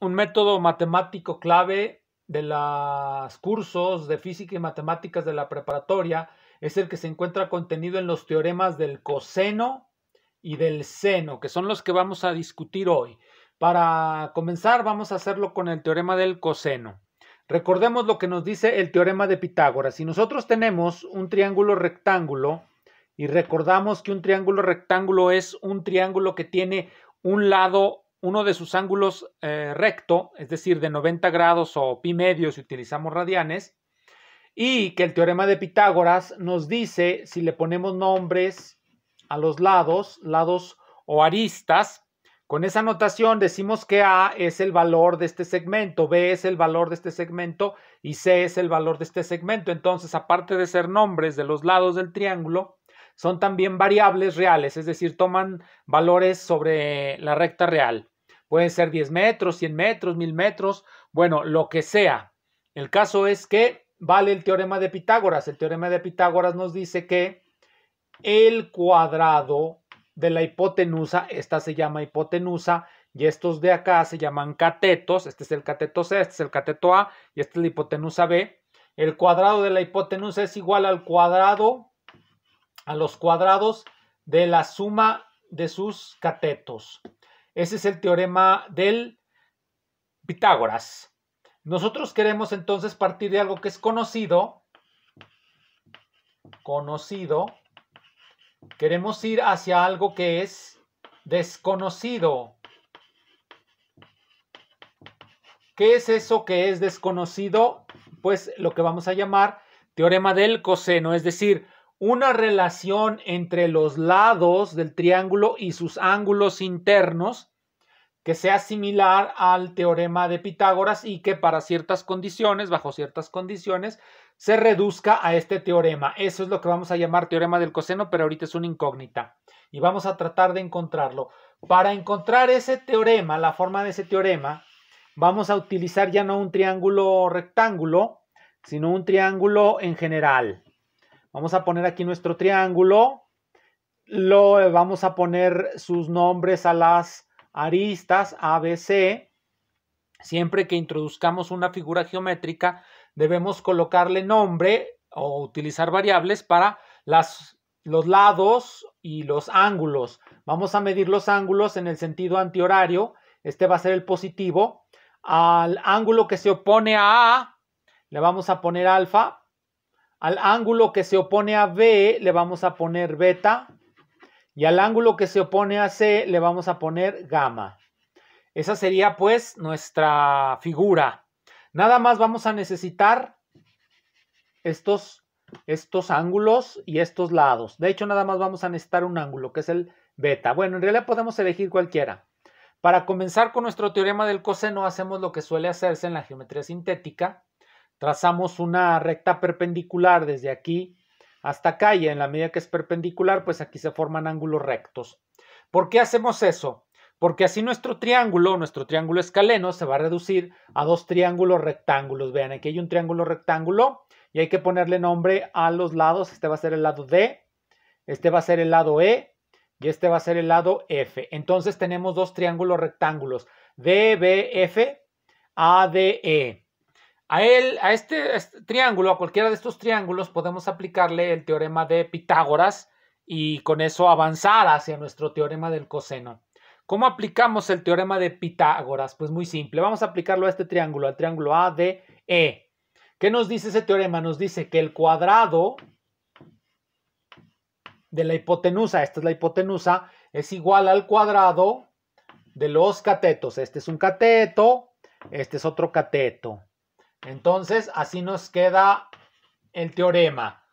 un método matemático clave de los cursos de física y matemáticas de la preparatoria es el que se encuentra contenido en los teoremas del coseno y del seno, que son los que vamos a discutir hoy. Para comenzar, vamos a hacerlo con el teorema del coseno. Recordemos lo que nos dice el teorema de Pitágoras. Si nosotros tenemos un triángulo rectángulo y recordamos que un triángulo rectángulo es un triángulo que tiene un lado uno de sus ángulos eh, recto, es decir, de 90 grados o pi medio si utilizamos radianes, y que el teorema de Pitágoras nos dice si le ponemos nombres a los lados, lados o aristas, con esa notación decimos que A es el valor de este segmento, B es el valor de este segmento y C es el valor de este segmento. Entonces, aparte de ser nombres de los lados del triángulo, son también variables reales, es decir, toman valores sobre la recta real. Pueden ser 10 metros, 100 metros, 1000 metros, bueno, lo que sea. El caso es que vale el teorema de Pitágoras. El teorema de Pitágoras nos dice que el cuadrado de la hipotenusa, esta se llama hipotenusa, y estos de acá se llaman catetos. Este es el cateto C, este es el cateto A y esta es la hipotenusa B. El cuadrado de la hipotenusa es igual al cuadrado, a los cuadrados de la suma de sus catetos. Ese es el teorema del Pitágoras. Nosotros queremos entonces partir de algo que es conocido, conocido, queremos ir hacia algo que es desconocido. ¿Qué es eso que es desconocido? Pues lo que vamos a llamar teorema del coseno, es decir, una relación entre los lados del triángulo y sus ángulos internos que sea similar al teorema de Pitágoras y que para ciertas condiciones, bajo ciertas condiciones, se reduzca a este teorema. Eso es lo que vamos a llamar teorema del coseno, pero ahorita es una incógnita y vamos a tratar de encontrarlo. Para encontrar ese teorema, la forma de ese teorema, vamos a utilizar ya no un triángulo rectángulo, sino un triángulo en general. Vamos a poner aquí nuestro triángulo, lo vamos a poner sus nombres a las aristas ABC. Siempre que introduzcamos una figura geométrica, debemos colocarle nombre o utilizar variables para las, los lados y los ángulos. Vamos a medir los ángulos en el sentido antihorario. Este va a ser el positivo. Al ángulo que se opone a A, le vamos a poner alfa. Al ángulo que se opone a B, le vamos a poner beta. Y al ángulo que se opone a C le vamos a poner gamma. Esa sería pues nuestra figura. Nada más vamos a necesitar estos, estos ángulos y estos lados. De hecho, nada más vamos a necesitar un ángulo, que es el beta. Bueno, en realidad podemos elegir cualquiera. Para comenzar con nuestro teorema del coseno, hacemos lo que suele hacerse en la geometría sintética. Trazamos una recta perpendicular desde aquí hasta acá en la medida que es perpendicular, pues aquí se forman ángulos rectos. ¿Por qué hacemos eso? Porque así nuestro triángulo, nuestro triángulo escaleno, se va a reducir a dos triángulos rectángulos. Vean, aquí hay un triángulo rectángulo y hay que ponerle nombre a los lados. Este va a ser el lado D, este va a ser el lado E y este va a ser el lado F. Entonces tenemos dos triángulos rectángulos, F, DBF, E. A él, a este, este, triángulo, a cualquiera de estos triángulos, podemos aplicarle el teorema de Pitágoras y con eso avanzar hacia nuestro teorema del coseno. ¿Cómo aplicamos el teorema de Pitágoras? Pues muy simple. Vamos a aplicarlo a este triángulo, al triángulo ADE. E. ¿Qué nos dice ese teorema? Nos dice que el cuadrado de la hipotenusa, esta es la hipotenusa, es igual al cuadrado de los catetos. Este es un cateto, este es otro cateto. Entonces, así nos queda el teorema.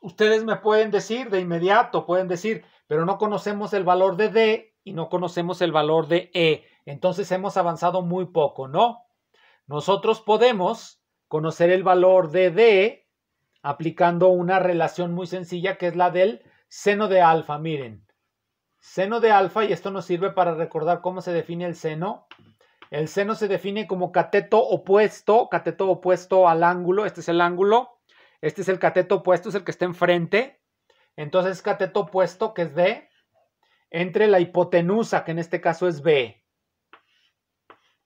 Ustedes me pueden decir de inmediato, pueden decir, pero no conocemos el valor de D y no conocemos el valor de E. Entonces hemos avanzado muy poco, ¿no? Nosotros podemos conocer el valor de D aplicando una relación muy sencilla que es la del seno de alfa. Miren, seno de alfa, y esto nos sirve para recordar cómo se define el seno el seno se define como cateto opuesto, cateto opuesto al ángulo. Este es el ángulo. Este es el cateto opuesto, es el que está enfrente. Entonces, cateto opuesto, que es D, entre la hipotenusa, que en este caso es B.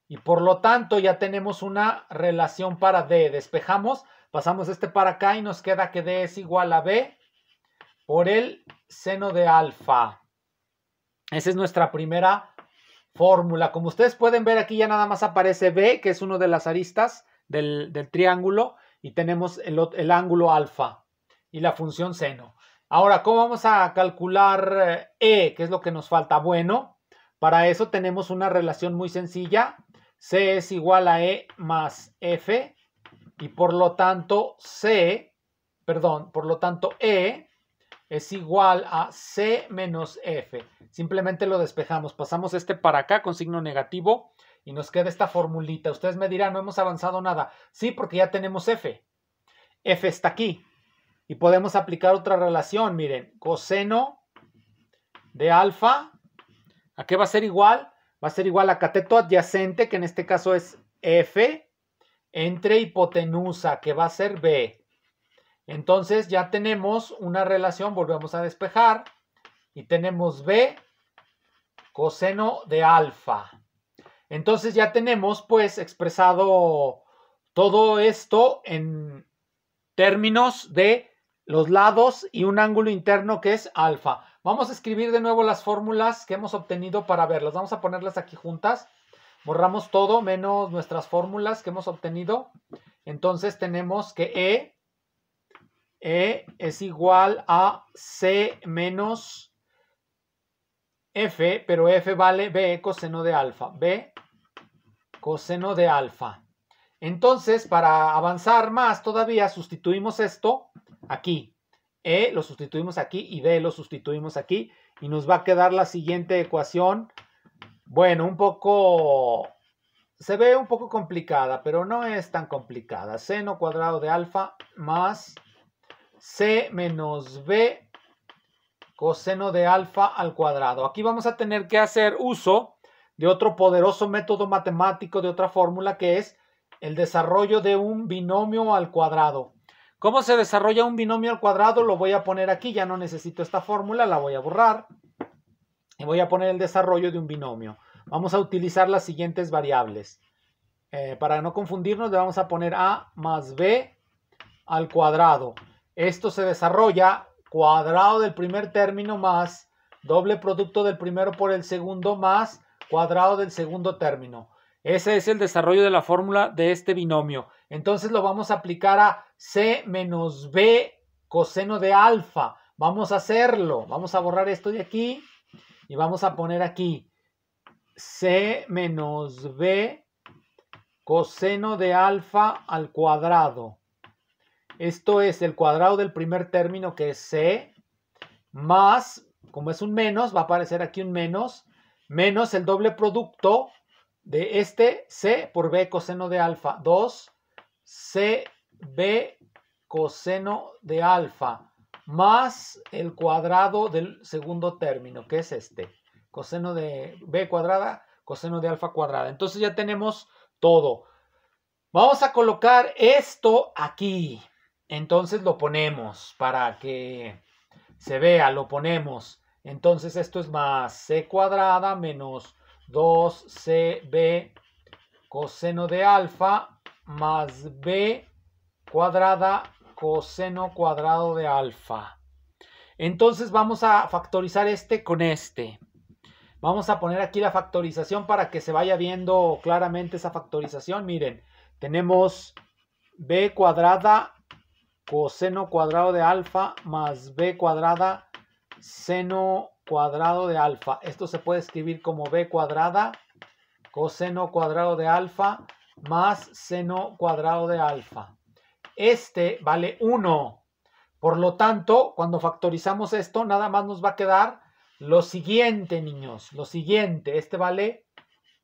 Y por lo tanto, ya tenemos una relación para D. Despejamos, pasamos este para acá y nos queda que D es igual a B por el seno de alfa. Esa es nuestra primera fórmula. Como ustedes pueden ver aquí ya nada más aparece B, que es uno de las aristas del, triángulo, y tenemos el, el, ángulo alfa y la función seno. Ahora, ¿cómo vamos a calcular eh, E, que es lo que nos falta? Bueno, para eso tenemos una relación muy sencilla. C es igual a E más F, y por lo tanto C, perdón, por lo tanto E es igual a C menos F. Simplemente lo despejamos. Pasamos este para acá con signo negativo y nos queda esta formulita. Ustedes me dirán, no hemos avanzado nada. Sí, porque ya tenemos F. F está aquí. Y podemos aplicar otra relación. Miren, coseno de alfa. ¿A qué va a ser igual? Va a ser igual a cateto adyacente, que en este caso es F, entre hipotenusa, que va a ser B. Entonces ya tenemos una relación, volvemos a despejar, y tenemos B coseno de alfa. Entonces ya tenemos pues expresado todo esto en términos de los lados y un ángulo interno que es alfa. Vamos a escribir de nuevo las fórmulas que hemos obtenido para verlas. Vamos a ponerlas aquí juntas. Borramos todo menos nuestras fórmulas que hemos obtenido. Entonces tenemos que E e es igual a C menos F, pero F vale B coseno de alfa. B coseno de alfa. Entonces, para avanzar más todavía, sustituimos esto aquí. E lo sustituimos aquí y B lo sustituimos aquí. Y nos va a quedar la siguiente ecuación. Bueno, un poco... Se ve un poco complicada, pero no es tan complicada. Seno cuadrado de alfa más C menos B coseno de alfa al cuadrado. Aquí vamos a tener que hacer uso de otro poderoso método matemático de otra fórmula que es el desarrollo de un binomio al cuadrado. ¿Cómo se desarrolla un binomio al cuadrado? Lo voy a poner aquí, ya no necesito esta fórmula, la voy a borrar. Y voy a poner el desarrollo de un binomio. Vamos a utilizar las siguientes variables. Eh, para no confundirnos, le vamos a poner A más B al cuadrado. Esto se desarrolla cuadrado del primer término más doble producto del primero por el segundo más cuadrado del segundo término. Ese es el desarrollo de la fórmula de este binomio. Entonces lo vamos a aplicar a C menos B coseno de alfa. Vamos a hacerlo. Vamos a borrar esto de aquí y vamos a poner aquí C menos B coseno de alfa al cuadrado esto es el cuadrado del primer término que es C, más, como es un menos, va a aparecer aquí un menos, menos el doble producto de este C por B coseno de alfa, 2 CB coseno de alfa, más el cuadrado del segundo término, que es este, coseno de B cuadrada, coseno de alfa cuadrada. Entonces ya tenemos todo. Vamos a colocar esto aquí. Entonces lo ponemos para que se vea, lo ponemos. Entonces esto es más c cuadrada menos 2cb coseno de alfa más b cuadrada coseno cuadrado de alfa. Entonces vamos a factorizar este con este. Vamos a poner aquí la factorización para que se vaya viendo claramente esa factorización. Miren, tenemos b cuadrada coseno cuadrado de alfa más b cuadrada seno cuadrado de alfa. Esto se puede escribir como b cuadrada coseno cuadrado de alfa más seno cuadrado de alfa. Este vale 1. Por lo tanto, cuando factorizamos esto, nada más nos va a quedar lo siguiente, niños. Lo siguiente, este vale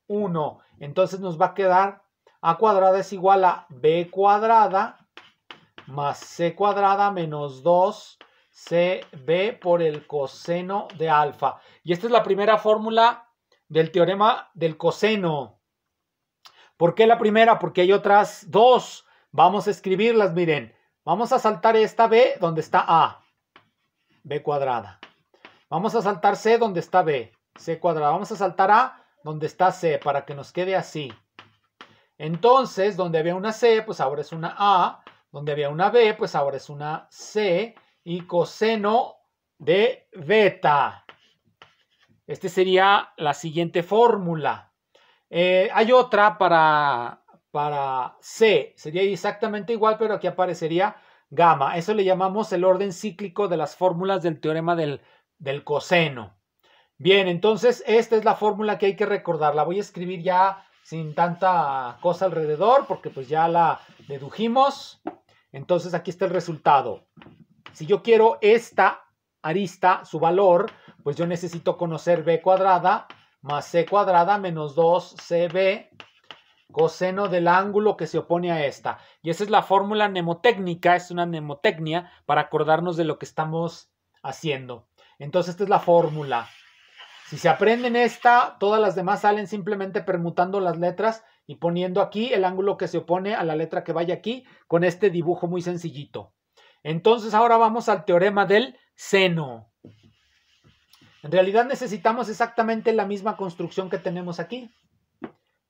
1. Entonces nos va a quedar a cuadrada es igual a b cuadrada más c cuadrada menos 2cb por el coseno de alfa. Y esta es la primera fórmula del teorema del coseno. ¿Por qué la primera? Porque hay otras dos. Vamos a escribirlas, miren. Vamos a saltar esta b donde está a, b cuadrada. Vamos a saltar c donde está b, c cuadrada. Vamos a saltar a donde está c para que nos quede así. Entonces, donde había una c, pues ahora es una a donde había una B, pues ahora es una C y coseno de beta. Esta sería la siguiente fórmula. Eh, hay otra para, para C, sería exactamente igual, pero aquí aparecería gamma. Eso le llamamos el orden cíclico de las fórmulas del teorema del, del coseno. Bien, entonces esta es la fórmula que hay que recordar. La voy a escribir ya sin tanta cosa alrededor porque pues ya la dedujimos. Entonces aquí está el resultado. Si yo quiero esta arista, su valor, pues yo necesito conocer b cuadrada más c cuadrada menos 2cb coseno del ángulo que se opone a esta. Y esa es la fórmula mnemotécnica, es una mnemotecnia para acordarnos de lo que estamos haciendo. Entonces esta es la fórmula. Si se aprenden esta, todas las demás salen simplemente permutando las letras y poniendo aquí el ángulo que se opone a la letra que vaya aquí con este dibujo muy sencillito. Entonces ahora vamos al teorema del seno. En realidad necesitamos exactamente la misma construcción que tenemos aquí.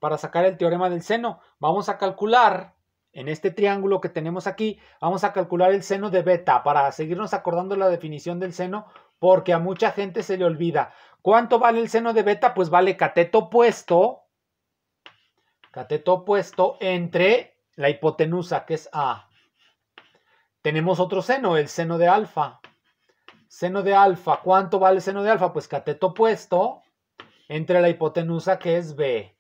Para sacar el teorema del seno, vamos a calcular en este triángulo que tenemos aquí, vamos a calcular el seno de beta para seguirnos acordando la definición del seno porque a mucha gente se le olvida. ¿Cuánto vale el seno de beta? Pues vale cateto opuesto cateto opuesto entre la hipotenusa, que es A. Tenemos otro seno, el seno de alfa. Seno de alfa, ¿cuánto vale el seno de alfa? Pues cateto opuesto entre la hipotenusa, que es B.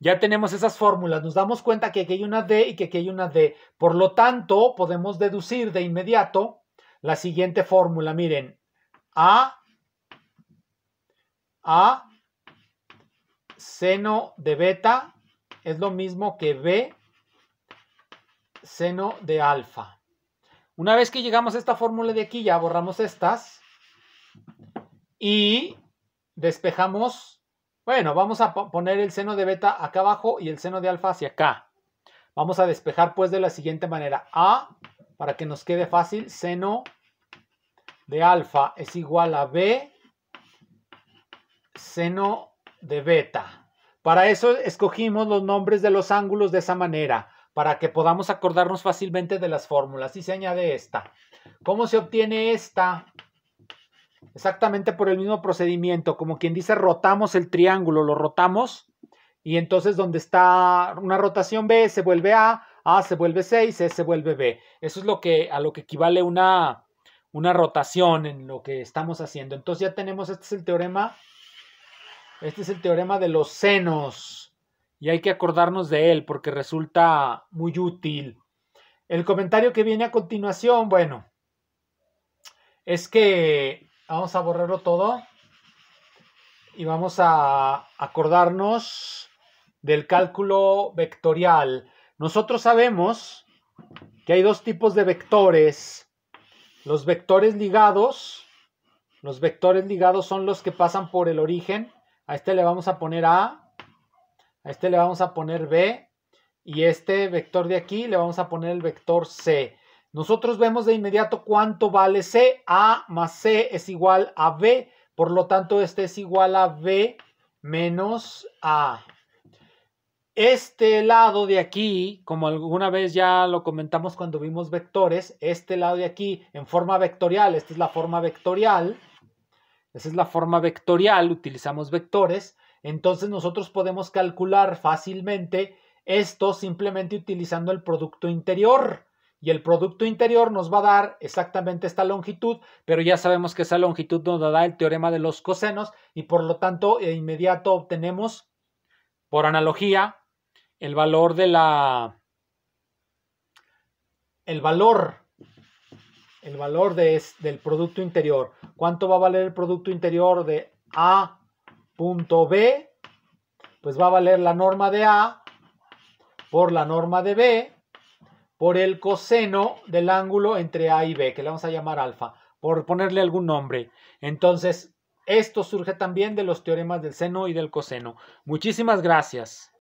Ya tenemos esas fórmulas, nos damos cuenta que aquí hay una D y que aquí hay una D. Por lo tanto, podemos deducir de inmediato la siguiente fórmula. Miren, A, A, seno de beta es lo mismo que B seno de alfa. Una vez que llegamos a esta fórmula de aquí, ya borramos estas y despejamos, bueno, vamos a poner el seno de beta acá abajo y el seno de alfa hacia acá. Vamos a despejar pues de la siguiente manera. A, para que nos quede fácil, seno de alfa es igual a B seno de beta. Para eso escogimos los nombres de los ángulos de esa manera, para que podamos acordarnos fácilmente de las fórmulas. Y se añade esta. ¿Cómo se obtiene esta? Exactamente por el mismo procedimiento, como quien dice, rotamos el triángulo, lo rotamos y entonces donde está una rotación B se vuelve A, A se vuelve C y C se vuelve B. Eso es lo que, a lo que equivale una, una rotación en lo que estamos haciendo. Entonces ya tenemos, este es el teorema este es el teorema de los senos y hay que acordarnos de él porque resulta muy útil. El comentario que viene a continuación, bueno, es que vamos a borrarlo todo y vamos a acordarnos del cálculo vectorial. Nosotros sabemos que hay dos tipos de vectores. Los vectores ligados, los vectores ligados son los que pasan por el origen a este le vamos a poner A, a este le vamos a poner B y este vector de aquí le vamos a poner el vector C. Nosotros vemos de inmediato cuánto vale C. A más C es igual a B. Por lo tanto, este es igual a B menos A. Este lado de aquí, como alguna vez ya lo comentamos cuando vimos vectores, este lado de aquí en forma vectorial, esta es la forma vectorial, esa es la forma vectorial, utilizamos vectores. Entonces nosotros podemos calcular fácilmente esto simplemente utilizando el producto interior. Y el producto interior nos va a dar exactamente esta longitud, pero ya sabemos que esa longitud nos da el teorema de los cosenos y por lo tanto de inmediato obtenemos, por analogía, el valor de la... el valor el valor de del Producto Interior. ¿Cuánto va a valer el Producto Interior de A punto B? Pues va a valer la norma de A por la norma de B por el coseno del ángulo entre A y B, que le vamos a llamar alfa, por ponerle algún nombre. Entonces, esto surge también de los teoremas del seno y del coseno. Muchísimas gracias.